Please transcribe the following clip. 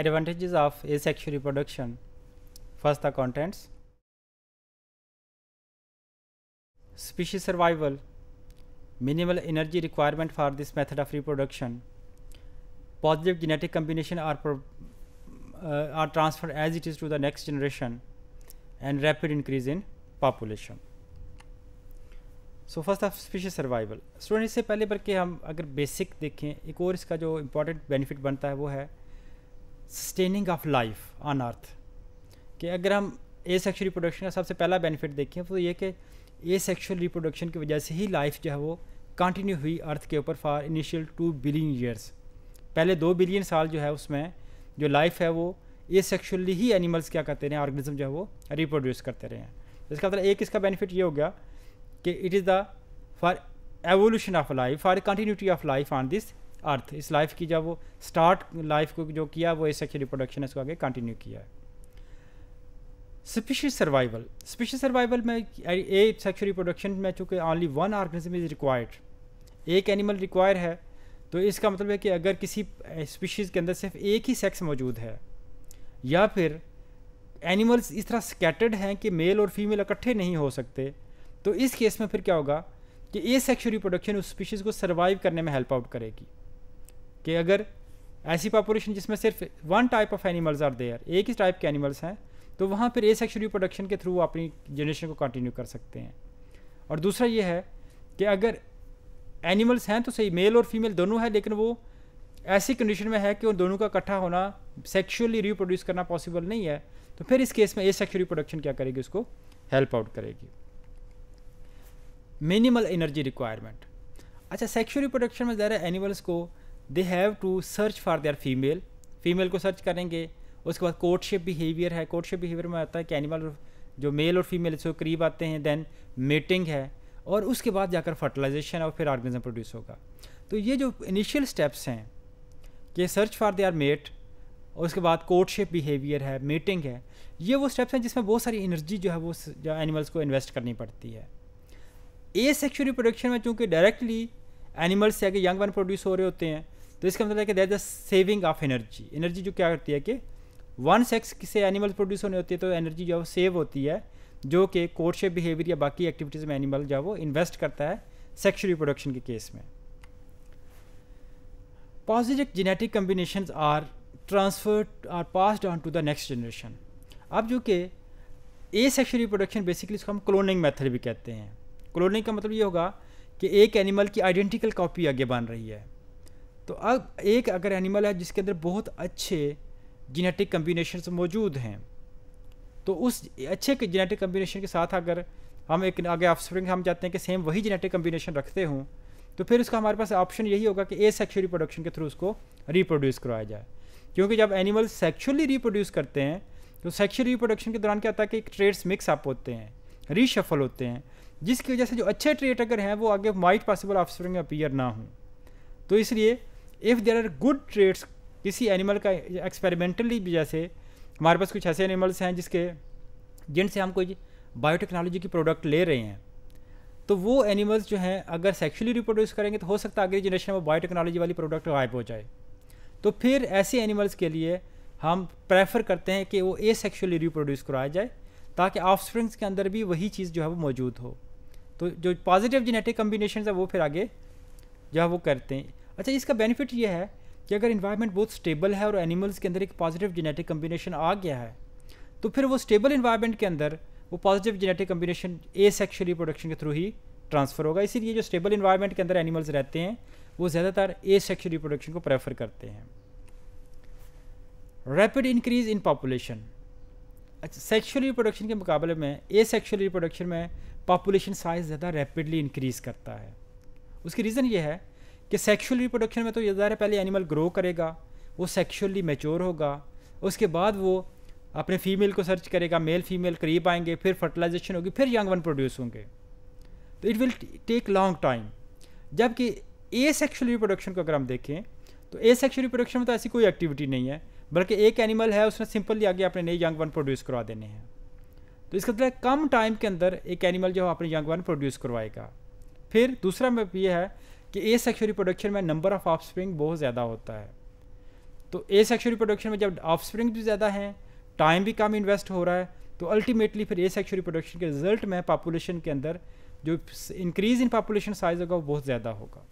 Advantages of asexual reproduction. First the contents. Species survival. Minimal energy requirement for this method of reproduction. Positive genetic combination are, pro, uh, are transferred as it is to the next generation and rapid increase in population. So first of species survival student इससे पहले बल्कि हम अगर basic देखें एक और इसका जो इम्पोर्टेंट बेनिफिट बनता है वो है sustaining of life on earth कि अगर हम ए सेक्शुअल रिप्रोडक्शन का सबसे पहला बेनिफिट देखें तो ये कि ए सेक्शुअल रिप्रोडक्शन की वजह से ही लाइफ जो है वो कंटिन्यू हुई अर्थ के ऊपर for initial two billion years पहले दो बिलियन साल जो है उसमें जो लाइफ है वो ए सेक्शुअली ही एनिमल्स क्या करते रहे ऑर्गेनिज्म जो है वो रिप्रोड्यूस करते रहे हैं इसका मतलब एक इसका बेनिफिट ये हो गया कि it is the for evolution of life for continuity of life on this earth इस लाइफ की जब वो स्टार्ट लाइफ को जो किया वो सेक्शुअल रिप्रोडक्शन है आगे कंटिन्यू किया है स्पीशीज सर्वाइवल स्पीशीज सर्वाइवल में ए सेक्शुअल रिप्रोडक्शन में चूंकि only one organism is required एक एनिमल रिक्वायर है तो इसका मतलब है कि अगर किसी स्पीशीज़ के अंदर सिर्फ एक ही सेक्स मौजूद है या फिर एनिमल्स इस तरह स्कैटर्ड हैं कि मेल और फीमेल इकट्ठे नहीं हो सकते तो इस केस में फिर क्या होगा कि ए सेक्शुअल रिप्रोडक्शन उस स्पीशीज़ को सर्वाइव करने में हेल्प आउट करेगी कि अगर ऐसी पॉपुलेशन जिसमें सिर्फ one type of animals are there एक ही टाइप के एनिमल्स हैं तो वहाँ पर ए सेक्शुअल रिप्रोडक्शन के थ्रू अपनी जनरेशन को कंटिन्यू कर सकते हैं और दूसरा ये है कि अगर एनिमल्स हैं तो सही मेल और फीमेल दोनों हैं लेकिन वो ऐसी कंडीशन में है कि उन दोनों का इकट्ठा होना सेक्शुअली रिप्रोड्यूस करना पॉसिबल नहीं है तो फिर इस केस में ए सेक्शुअल रिप्रोडक्शन क्या करेगी उसको हेल्प आउट करेगी मिनिमल एनर्जी रिक्वायरमेंट अच्छा सेक्शुअल रिप्रोडक्शन में ज़्यादा एनिमल्स को they have to search for their female female को सर्च करेंगे उसके बाद कोर्टशिप बिहेवियर है कोर्टशिप बिहेवियर में आता है कि एनिमल जो मेल और फीमेल इसको करीब आते हैं देन मेटिंग है और उसके बाद जाकर फर्टिलाइजेशन और फिर ऑर्गेनिज्म प्रोड्यूस होगा तो ये जो इनिशियल स्टेप्स हैं कि सर्च फॉर देयर मेट और उसके बाद कोर्टशिप बिहेवियर है मेटिंग है ये वो स्टेप्स हैं जिसमें बहुत सारी एनर्जी जो है वो जो एनिमल्स को इन्वेस्ट करनी पड़ती है ए सेक्शुअल रिप्रोडक्शन में चूँकि डायरेक्टली एनिमल्स से आगे यंग वन प्रोड्यूस हो रहे होते हैं तो इसका मतलब है कि that the saving of energy energy जो क्या करती है कि वन सेक्स किसे एनिमल प्रोड्यूस होने होती है तो एनर्जी जो है सेव होती है जो कि कोर्टशिप बिहेवियर या बाकी एक्टिविटीज़ में एनिमल जो वो इन्वेस्ट करता है सेक्शुअल रिप्रोडक्शन के केस में positive genetic combination are transferred are passed on to the next generation अब जो कि ए सेक्शुअल रिप्रोडक्शन बेसिकली उसको हम क्लोनिंग मेथड भी कहते हैं क्लोनिंग का मतलब ये होगा कि एक एनिमल की आइडेंटिकल कॉपी आगे बन रही है तो अब एक अगर एनिमल है जिसके अंदर बहुत अच्छे जेनेटिक कम्बिनेशन मौजूद हैं तो उस अच्छे जेनेटिक कम्बिनेशन के साथ अगर हम एक आगे स्प्रिंग हम चाहते हैं कि सेम वही जेनेटिक कम्बिनेशन रखते हों तो फिर उसका हमारे पास ऑप्शन यही होगा कि ए सेक्शुअल रिप्रोडक्शन के थ्रू उसको रिप्रोड्यूस करवाया जाए क्योंकि जब एनिमल सेक्शुअली रिप्रोड्यूस करते हैं तो सेक्शुअल रिप्रोडक्शन के दौरान क्या होता है कि ट्रेड्स मिक्स अप होते हैं रीशफल होते हैं जिसकी वजह से जो अच्छे ट्रेड अगर हैं वो आगे माइट पॉसिबल ऑफ में अपीयर ना हों तो इसलिए if there are good traits किसी एनिमल का एक्सपेरिमेंटली भी जैसे हमारे पास कुछ ऐसे एनिमल्स हैं जिसके जिनसे हम कोई बायोटेक्नोलॉजी की प्रोडक्ट ले रहे हैं तो वो एनिमल्स जो हैं अगर सेक्शुअली रिप्रोड्यूस करेंगे तो हो सकता है अगली जनरेशन में बायोटेक्नोलॉजी वाली प्रोडक्ट गायब हो जाए तो फिर ऐसे एनिमल्स के लिए हम प्रेफर करते हैं कि वो ए सेक्शुअली रिप्रोड्यूस कराया जाए ताकि ऑफस्प्रिंग्स के अंदर भी वही चीज़ जो है वो मौजूद हो तो जो पॉजिटिव जेनेटिक कम्बिनेशन है वो फिर आगे जो है वो करते हैं अच्छा इसका बेनिफिट ये है कि अगर इन्वायरमेंट बहुत स्टेबल है और एनिमल्स के अंदर एक पॉजिटिव जेनेटिक कम्बिनेशन आ गया है तो फिर वो स्टेबल इन्वायरमेंट के अंदर वो positive genetic combination asexual reproduction के थ्रू ही ट्रांसफ़र होगा इसीलिए जो स्टेबल इन्वायरमेंट के अंदर एनिमल्स रहते हैं वो ज़्यादातर ए सेक्शुअल रिप्रोडक्शन को प्रेफर करते हैं रैपिड इंक्रीज इन पॉपुलेशन अच्छा सेक्शुअल रिप्रोडक्शन के मुकाबले में ए सेक्शुअल रिप्रोडक्शन में पॉपुलेशन साइज ज़्यादा रैपिडली इंक्रीज़ करता है उसकी रीज़न ये है कि सेक्शुअल रिप्रोडक्शन में तो ये ज़ाहिर है पहले एनिमल ग्रो करेगा वो सेक्शुअली मेच्योर होगा उसके बाद वो अपने फीमेल को सर्च करेगा मेल फीमेल करीब आएंगे फिर फर्टिलाइजेशन होगी फिर यंग वन प्रोड्यूस होंगे तो it will take long time जबकि ए सेक्शुअल रिप्रोडक्शन को अगर हम देखें तो ए सेक्शुअल रिप्रोडक्शन में तो ऐसी कोई एक्टिविटी नहीं है बल्कि एक एनिमल है उसने सिंपली आगे अपने नए यंग वन प्रोड्यूस करवा देने हैं तो इसका मतलब कम टाइम के अंदर एक एनिमल जो है अपने यंग वन प्रोड्यूस करवाएगा फिर दूसरा मैप ये है कि ए सेक्शुअल रिप्रोडक्शन में नंबर ऑफ ऑफस्प्रिंग बहुत ज़्यादा होता है तो ए सेक्शुअल रिप्रोडक्शन में जब ऑफस्प्रिंग भी ज़्यादा हैं टाइम भी कम इन्वेस्ट हो रहा है तो अल्टीमेटली फिर ए सेक्शुअल रिप्रोडक्शन के रिजल्ट में पॉपुलेशन के अंदर जो इंक्रीज़ इन पॉपुलेशन साइज़ होगा वो बहुत ज़्यादा होगा